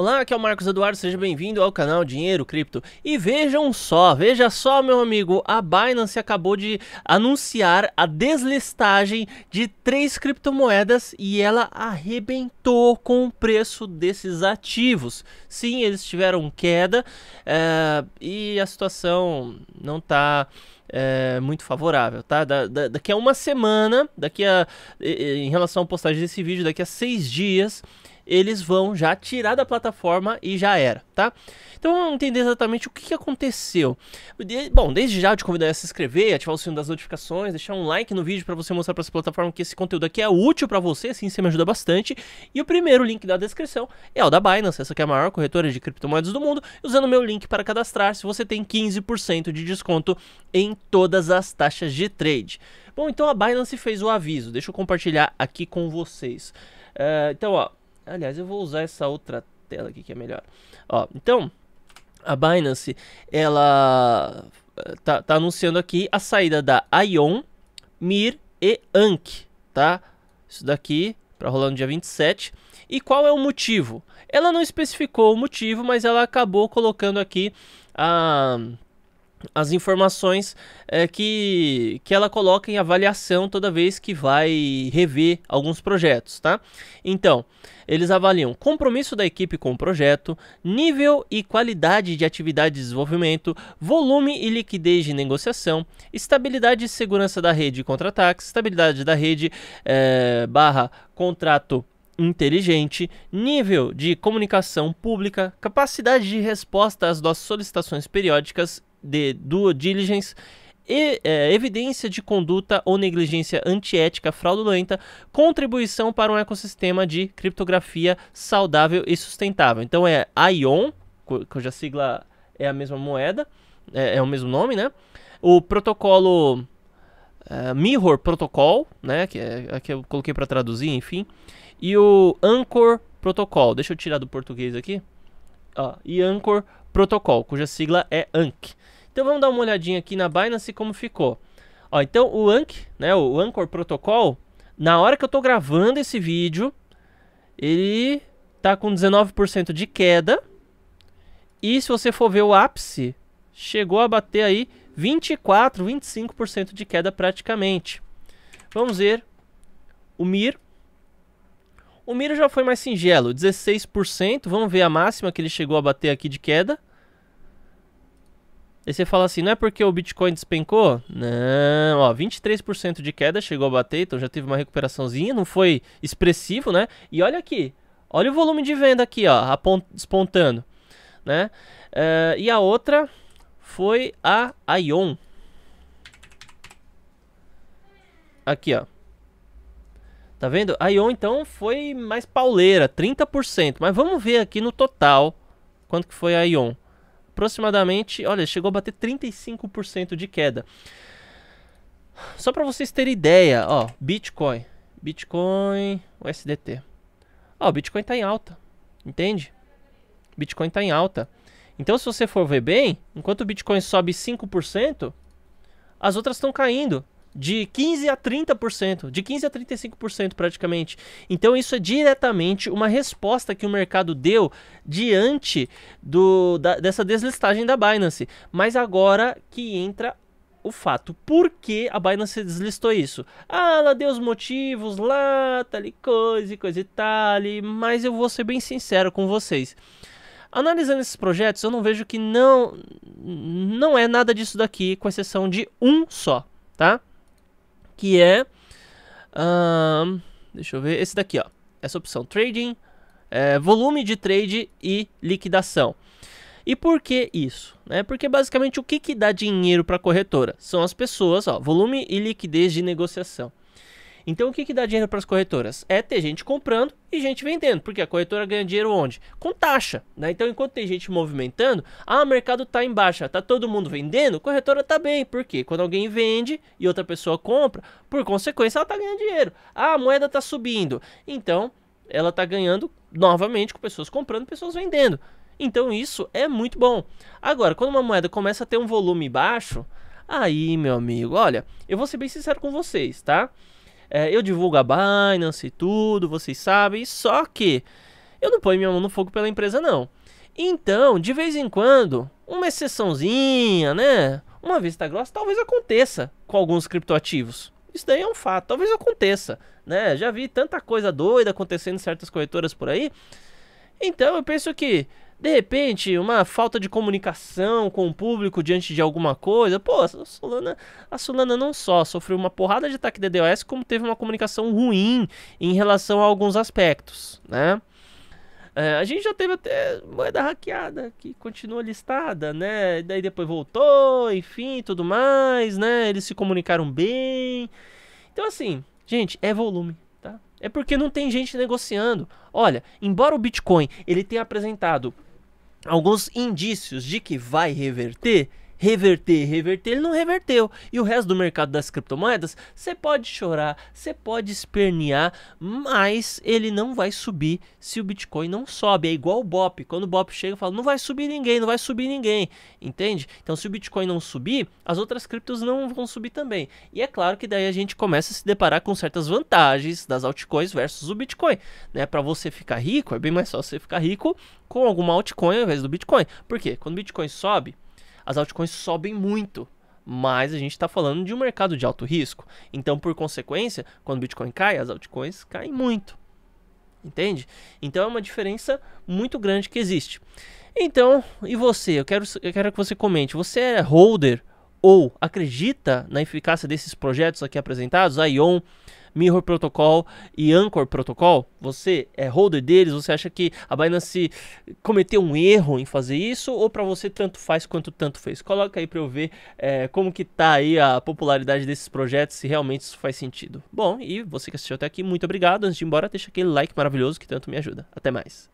Olá, aqui é o Marcos Eduardo, seja bem-vindo ao canal Dinheiro Cripto. E vejam só, veja só, meu amigo, a Binance acabou de anunciar a deslistagem de três criptomoedas e ela arrebentou com o preço desses ativos. Sim, eles tiveram queda é, e a situação não está é, eh, muito favorável, tá? Da, da, daqui a uma semana, daqui a, em relação à postagem desse vídeo, daqui a seis dias eles vão já tirar da plataforma e já era, tá? Então vamos entender exatamente o que, que aconteceu. De, bom, desde já eu te convido a se inscrever, ativar o sino das notificações, deixar um like no vídeo para você mostrar para essa plataforma que esse conteúdo aqui é útil para você, assim você me ajuda bastante. E o primeiro link da descrição é o da Binance, essa que é a maior corretora de criptomoedas do mundo. Usando o meu link para cadastrar-se, você tem 15% de desconto em todas as taxas de trade. Bom, então a Binance fez o aviso, deixa eu compartilhar aqui com vocês. Uh, então, ó, Aliás, eu vou usar essa outra tela aqui que é melhor. Ó, então, a Binance, ela eh, tá, tá anunciando aqui a saída da Ion, Mir e Anki, tá? Isso daqui para rolar no dia 27. E qual é o motivo? Ela não especificou o motivo, mas ela acabou colocando aqui a... Ah, as informações é, que, que ela coloca em avaliação toda vez que vai rever alguns projetos, tá? Então, eles avaliam compromisso da equipe com o projeto, nível e qualidade de atividade de desenvolvimento, volume e liquidez de negociação, estabilidade e segurança da rede contra ataques, estabilidade da rede é, barra contrato inteligente, nível de comunicação pública, capacidade de resposta às nossas solicitações periódicas de due diligence e, é, evidência de conduta ou negligência antiética fraudulenta, contribuição para um ecossistema de criptografia saudável e sustentável. Então é ION, cuja sigla é a mesma moeda, é, é o mesmo nome, né? O protocolo uh, Mirror Protocol, né? Que, é, que eu coloquei para traduzir, enfim. E o Anchor Protocol. Deixa eu tirar do português aqui ó, e Anchor Protocol, cuja sigla é ANC. Então vamos dar uma olhadinha aqui na Binance como ficou. Ó, então o ANC, né, o Anchor Protocol, na hora que eu estou gravando esse vídeo, ele está com 19% de queda. E se você for ver o ápice, chegou a bater aí 24, 25% de queda praticamente. Vamos ver o MIR, o Miro já foi mais singelo, 16%. Vamos ver a máxima que ele chegou a bater aqui de queda. Aí você fala assim, não é porque o Bitcoin despencou? Não, ó, 23% de queda chegou a bater, então já teve uma recuperaçãozinha, não foi expressivo, né? E olha aqui, olha o volume de venda aqui, ó, despontando, né? Uh, e a outra foi a Ion. Aqui, ó. Tá vendo? A Ion então foi mais pauleira, 30%. Mas vamos ver aqui no total quanto que foi a Ion. Aproximadamente, olha, chegou a bater 35% de queda. Só para vocês terem ideia, ó, Bitcoin, Bitcoin, USDT. Ó, o Bitcoin tá em alta, entende? Bitcoin tá em alta. Então se você for ver bem, enquanto o Bitcoin sobe 5%, as outras estão caindo de 15 a 30%, de 15 a 35% praticamente. Então isso é diretamente uma resposta que o mercado deu diante do, da, dessa deslistagem da Binance. Mas agora que entra o fato, por que a Binance deslistou isso? Ah, ela deu os motivos lá, tal e coisa, coisa e tal, mas eu vou ser bem sincero com vocês. Analisando esses projetos, eu não vejo que não não é nada disso daqui, com exceção de um só, tá? que é... Um, deixa eu ver, esse daqui, ó. Essa opção, trading, é, volume de trade e liquidação. E por que isso? É Porque basicamente o que, que dá dinheiro para a corretora? São as pessoas, ó, volume e liquidez de negociação. Então o que, que dá dinheiro para as corretoras? É ter gente comprando e gente vendendo, porque a corretora ganha dinheiro onde? Com taxa, né? Então enquanto tem gente movimentando, ah, o mercado tá em baixa, tá todo mundo vendendo, a corretora tá bem, porque quando alguém vende e outra pessoa compra, por consequência ela tá ganhando dinheiro. Ah, a moeda tá subindo. Então, ela tá ganhando novamente com pessoas comprando, pessoas vendendo. Então isso é muito bom. Agora, quando uma moeda começa a ter um volume baixo, aí, meu amigo, olha, eu vou ser bem sincero com vocês, tá? É, eu divulgo a Binance e tudo, vocês sabem, só que eu não ponho minha mão no fogo pela empresa, não. Então, de vez em quando, uma exceçãozinha, né? Uma vista grossa, talvez aconteça com alguns criptoativos. Isso daí é um fato, talvez aconteça, né? Já vi tanta coisa doida acontecendo em certas corretoras por aí. Então, eu penso que de repente, uma falta de comunicação com o público diante de alguma coisa. Pô, a Solana, a Solana não só sofreu uma porrada de ataque DDoS, como teve uma comunicação ruim em relação a alguns aspectos, né? É, a gente já teve até moeda hackeada que continua listada, né? E daí depois voltou, enfim, tudo mais, né? Eles se comunicaram bem. Então, assim, gente, é volume, tá? É porque não tem gente negociando. Olha, embora o Bitcoin ele tenha apresentado alguns indícios de que vai reverter reverter, reverter, ele não reverteu. E o resto do mercado das criptomoedas, você pode chorar, você pode espernear, mas ele não vai subir se o Bitcoin não sobe. É igual o Bop. Quando o Bop chega, fala: não vai subir ninguém, não vai subir ninguém. Entende? Então, se o Bitcoin não subir, as outras criptos não vão subir também. E é claro que daí a gente começa a se deparar com certas vantagens das altcoins versus o Bitcoin. Né? Para você ficar rico, é bem mais fácil você ficar rico com alguma altcoin ao invés do Bitcoin. Por quê? Quando o Bitcoin sobe, as altcoins sobem muito. Mas a gente está falando de um mercado de alto risco. Então, por consequência, quando o Bitcoin cai, as altcoins caem muito. Entende? Então é uma diferença muito grande que existe. Então, e você? Eu quero, eu quero que você comente. Você é holder ou acredita na eficácia desses projetos aqui apresentados? A ION, Mirror Protocol e Anchor Protocol? Você é holder deles? Você acha que a Binance cometeu um erro em fazer isso? Ou para você tanto faz quanto tanto fez? Coloca aí para eu ver é, como que tá aí a popularidade desses projetos, se realmente isso faz sentido. Bom, e você que assistiu até aqui, muito obrigado. Antes de ir embora, deixa aquele like maravilhoso que tanto me ajuda. Até mais.